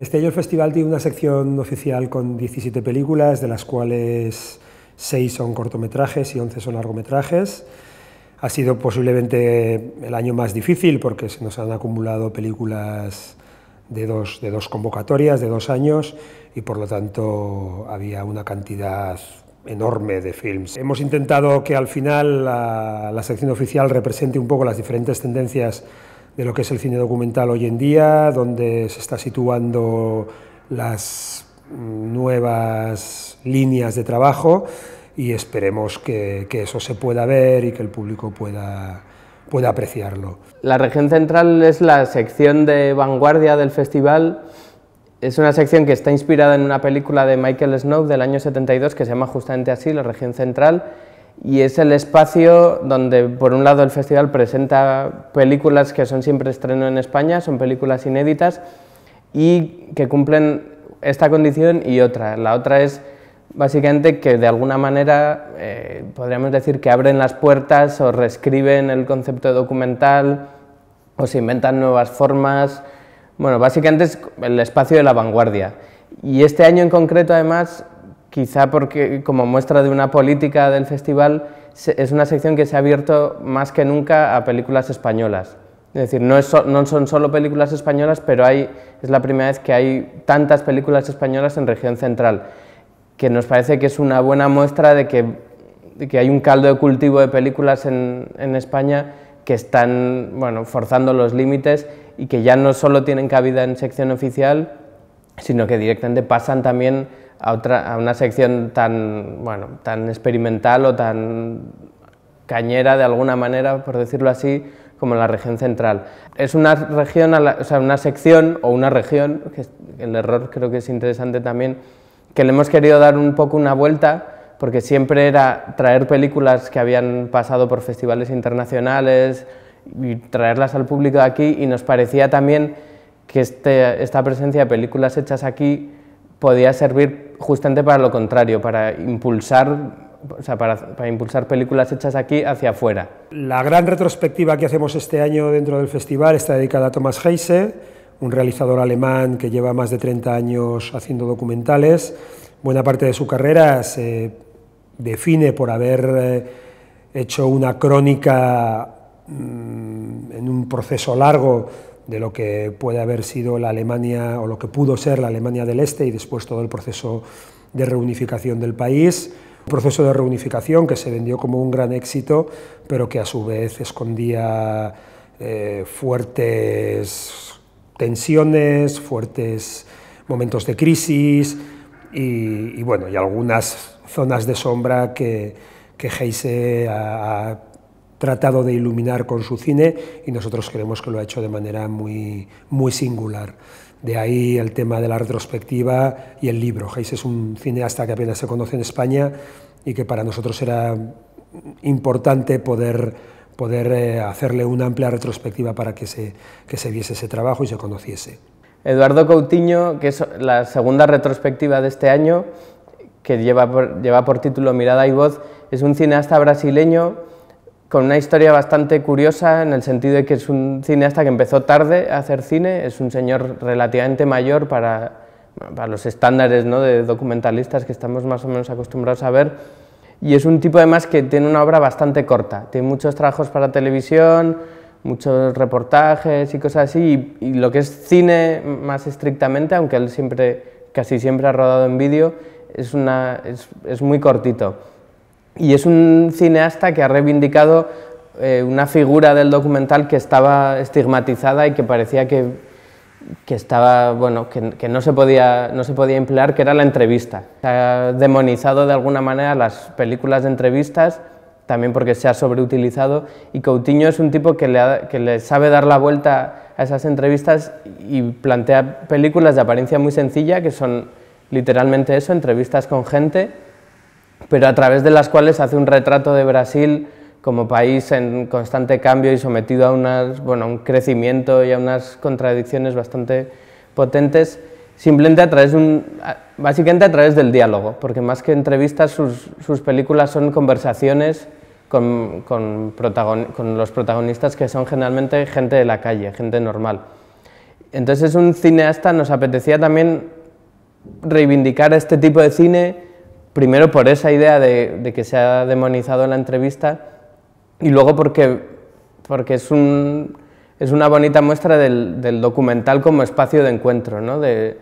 Este año el festival tiene una sección oficial con 17 películas, de las cuales 6 son cortometrajes y 11 son largometrajes. Ha sido posiblemente el año más difícil porque se nos han acumulado películas de dos, convocatorias, de dos años, y por lo tanto había una cantidad enorme de films. Hemos intentado que al final la sección oficial represente un poco las diferentes tendencias de lo que es el cine documental hoy en día, donde se está situando las mm, nuevas líneas de trabajo y esperemos que, eso se pueda ver y que el público pueda, pueda apreciarlo. La región central es la sección de vanguardia del festival. Es una sección que está inspirada en una película de Michael Snow del año 72 que se llama justamente así, La región central, y es el espacio donde, por un lado, el festival presenta películas que son siempre estreno en España, son películas inéditas y que cumplen esta condición y otra. La otra es básicamente que de alguna manera eh, podríamos decir que abren las puertas o reescriben el concepto documental o se inventan nuevas formas. Bueno, básicamente es el espacio de la vanguardia. Y este año en concreto, además, quizá porque como muestra de una política del festival, es una sección que se ha abierto más que nunca a películas españolas. Es decir, no, no son solo películas españolas, pero hay, es la primera vez que hay tantas películas españolas en región central, que nos parece que es una buena muestra de que, que hay un caldo de cultivo de películas en, en España que están bueno, forzando los límites y que ya no solo tienen cabida en sección oficial, sino que directamente pasan también a, otra, a una sección tan, bueno, tan experimental o tan cañera de alguna manera, por decirlo así, como la región central. Es una región, o sea, una sección o una región, que el error creo que es interesante también, que le hemos querido dar un poco una vuelta, porque siempre era traer películas que habían pasado por festivales internacionales y traerlas al público de aquí y nos parecía también que este, esta presencia de películas hechas aquí podía servir justamente para lo contrario, para impulsar para, impulsar películas hechas aquí hacia afuera. La gran retrospectiva que hacemos este año dentro del festival está dedicada a Thomas Heise, un realizador alemán que lleva más de 30 años haciendo documentales. Buena parte de su carrera se define por haber eh, hecho una crónica mm, en un proceso largo de lo que puede haber sido la Alemania o lo que pudo ser la Alemania del Este y después todo el proceso de reunificación del país. Un proceso de reunificación que se vendió como un gran éxito, pero que a su vez escondía eh, fuertes tensiones, fuertes momentos de crisis y, bueno, y algunas zonas de sombra que, que tratado de iluminar con su cine y nosotros creemos que lo ha hecho de manera muy, muy singular. De ahí el tema de la retrospectiva y el libro. Hayes es un cineasta que apenas se conoce en España y que para nosotros era importante poder, poder eh, hacerle una amplia retrospectiva para que se, que se viese ese trabajo y se conociese. Eduardo Coutinho, que es la segunda retrospectiva de este año, que lleva lleva por título Mirada y Voz, es un cineasta brasileño con una historia bastante curiosa en el sentido de que es un cineasta que empezó tarde a hacer cine, es un señor relativamente mayor para, para los estándares de documentalistas que estamos más o menos acostumbrados a ver, y es un tipo además que tiene una obra bastante corta, tiene muchos trabajos para televisión, muchos reportajes y cosas así, y, y lo que es cine más estrictamente, aunque él siempre, casi siempre ha rodado en vídeo, es, una, es, es muy cortito. Y es un cineasta que ha reivindicado eh, una figura del documental que estaba estigmatizada y que parecía que, que estaba, bueno, que, que, no, se podía, no se podía emplear, que era la entrevista. ha demonizado de alguna manera las películas de entrevistas, también porque se ha sobreutilizado, y Coutinho es un tipo que le, que le sabe dar la vuelta a esas entrevistas y plantea películas de apariencia muy sencilla, que son literalmente eso, entrevistas con gente, pero a través de las cuales hace un retrato de Brasil como país en constante cambio y sometido a bueno, un crecimiento y a unas contradicciones bastante potentes, simplemente a través un, básicamente a través del diálogo, porque más que entrevistas, sus, sus películas son conversaciones con, con, con, los protagonistas que son generalmente gente de la calle, gente normal. Entonces un cineasta, nos apetecía también reivindicar este tipo de cine, primero por esa idea de, que se ha demonizado la entrevista y luego porque, porque es, un, es una bonita muestra del, documental como espacio de encuentro, ¿no? de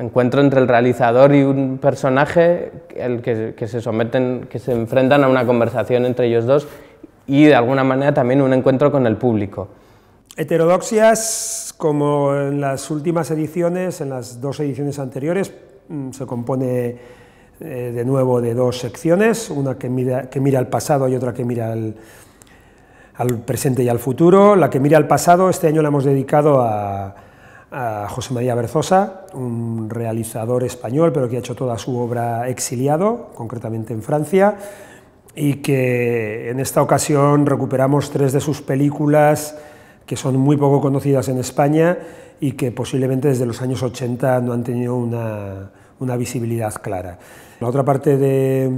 encuentro entre el realizador y un personaje el que, que, se someten, que se enfrentan a una conversación entre ellos dos y de alguna manera también un encuentro con el público. Heterodoxias, como en las últimas ediciones, en las dos ediciones anteriores, mm, se compone eh, de nuevo de dos secciones, una que mira, que mira al pasado y otra que mira al, presente y al futuro. La que mira al pasado, este año la hemos dedicado a, a, José María Berzosa, un realizador español, pero que ha hecho toda su obra exiliado, concretamente en Francia, y que en esta ocasión recuperamos tres de sus películas que son muy poco conocidas en España y que posiblemente desde los años 80 no han tenido una, una visibilidad clara. La otra parte de,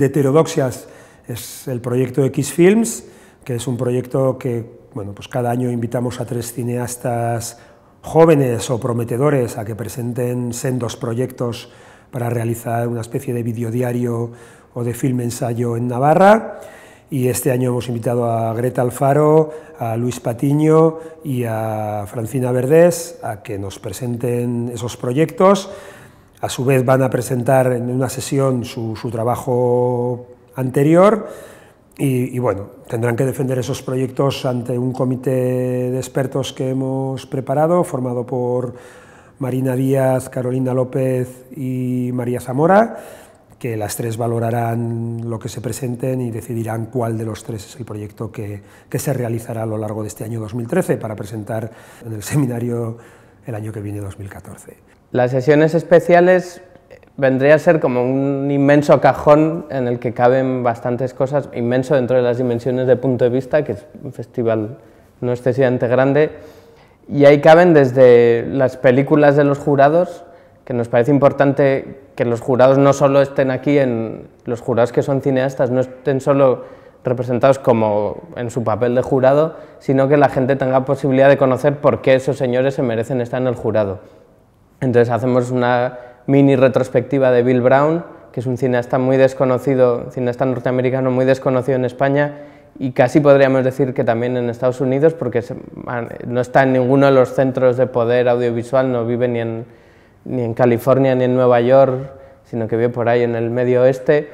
heterodoxias es el proyecto X Films, que es un proyecto que bueno, pues cada año invitamos a tres cineastas jóvenes o prometedores a que presenten sendos proyectos para realizar una especie de videodiario o de film ensayo en Navarra. Y este año hemos invitado a Greta Alfaro, a Luis Patiño y a Francina Verdés a que nos presenten esos proyectos. A su vez van a presentar en una sesión su, trabajo anterior y, y, bueno, tendrán que defender esos proyectos ante un comité de expertos que hemos preparado, formado por Marina Díaz, Carolina López y María Zamora que las tres valorarán lo que se presenten y decidirán cuál de los tres es el proyecto que, se realizará a lo largo de este año 2013 para presentar en el seminario el año que viene 2014. Las sesiones especiales vendrían a ser como un inmenso cajón en el que caben bastantes cosas, inmenso dentro de las dimensiones de punto de vista, que es un festival no excesivamente grande, y ahí caben desde las películas de los jurados, que nos parece importante que los jurados no solo estén aquí, en, los jurados que son cineastas no estén solo representados como en su papel de jurado, sino que la gente tenga posibilidad de conocer por qué esos señores se merecen estar en el jurado. Entonces hacemos una mini retrospectiva de Bill Brown, que es un cineasta muy desconocido, cineasta norteamericano muy desconocido en España y casi podríamos decir que también en Estados Unidos, porque ah, no está en ninguno de los centros de poder audiovisual, no vive ni en ni en California ni en Nueva York, sino que vive por ahí en el medio oeste.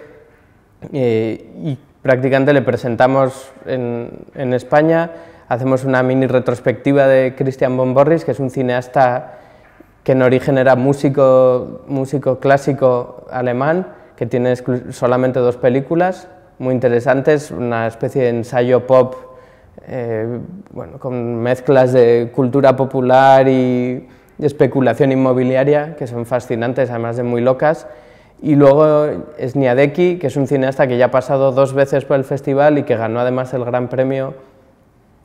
Eh, y prácticamente le presentamos en, España, hacemos una mini retrospectiva de Christian von Borris, que es un cineasta que en origen era músico, músico clásico alemán, que tiene solamente dos películas muy interesantes, una especie de ensayo pop eh, bueno, con mezclas de cultura popular y de especulación inmobiliaria, que son fascinantes, además de muy locas. Y luego es Niadecki, que es un cineasta que ya ha pasado dos veces por el festival y que ganó además el gran premio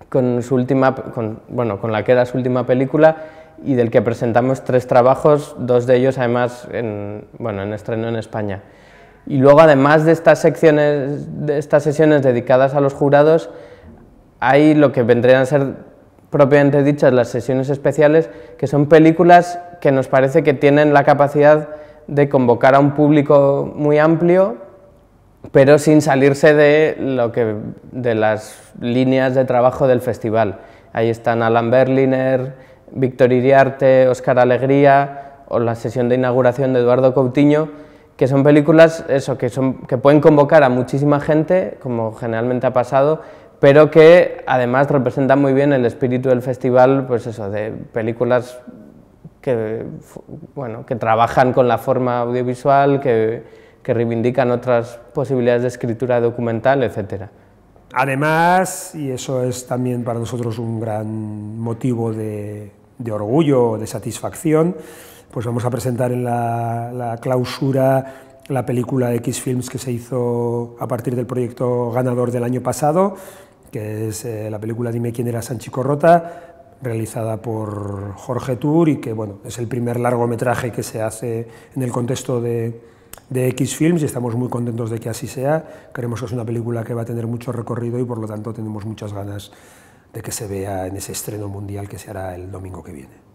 con, su última, con, bueno, con la que era su última película y del que presentamos tres trabajos, dos de ellos además en, bueno, en estreno en España. Y luego además de estas, secciones, de estas sesiones dedicadas a los jurados, hay lo que vendrían a ser propiamente dichas las sesiones especiales, que son películas que nos parece que tienen la capacidad de convocar a un público muy amplio, pero sin salirse de, lo que, de las líneas de trabajo del festival. Ahí están Alan Berliner, Víctor Iriarte, Oscar Alegría o la sesión de inauguración de Eduardo Coutinho, que son películas eso, que, son, que pueden convocar a muchísima gente, como generalmente ha pasado, pero que además representa muy bien el espíritu del festival, pues eso, de películas que, trabajan con la forma audiovisual, que, reivindican otras posibilidades de escritura documental, etc. Además, y eso es también para nosotros un gran motivo de, de orgullo, de satisfacción, pues vamos a presentar en la, la clausura la película X Films que se hizo a partir del proyecto ganador del año pasado, que es eh, la película Dime quién era Sanchi Corrota, realizada por Jorge Tour y que bueno, es el primer largometraje que se hace en el contexto de, de X Films y estamos muy contentos de que así sea. Creemos que es una película que va a tener mucho recorrido y por lo tanto tenemos muchas ganas de que se vea en ese estreno mundial que se hará el domingo que viene.